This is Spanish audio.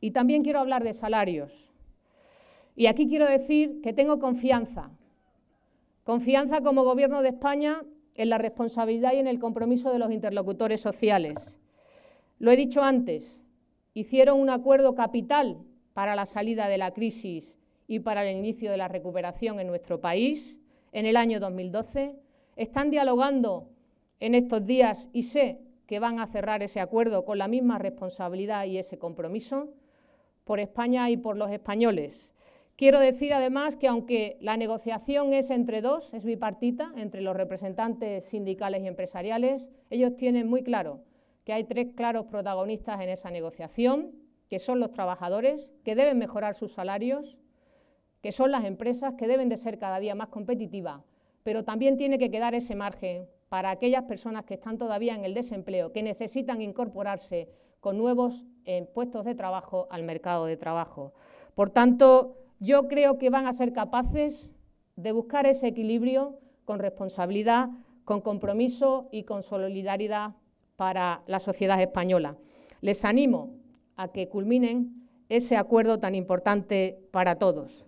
Y también quiero hablar de salarios. Y aquí quiero decir que tengo confianza. Confianza como Gobierno de España en la responsabilidad y en el compromiso de los interlocutores sociales. Lo he dicho antes, hicieron un acuerdo capital para la salida de la crisis y para el inicio de la recuperación en nuestro país en el año 2012. Están dialogando en estos días y sé que van a cerrar ese acuerdo con la misma responsabilidad y ese compromiso por España y por los españoles. Quiero decir además que aunque la negociación es entre dos, es bipartita, entre los representantes sindicales y empresariales, ellos tienen muy claro que hay tres claros protagonistas en esa negociación, que son los trabajadores, que deben mejorar sus salarios, que son las empresas, que deben de ser cada día más competitivas, pero también tiene que quedar ese margen para aquellas personas que están todavía en el desempleo, que necesitan incorporarse con nuevos en puestos de trabajo al mercado de trabajo. Por tanto, yo creo que van a ser capaces de buscar ese equilibrio con responsabilidad, con compromiso y con solidaridad para la sociedad española. Les animo a que culminen ese acuerdo tan importante para todos.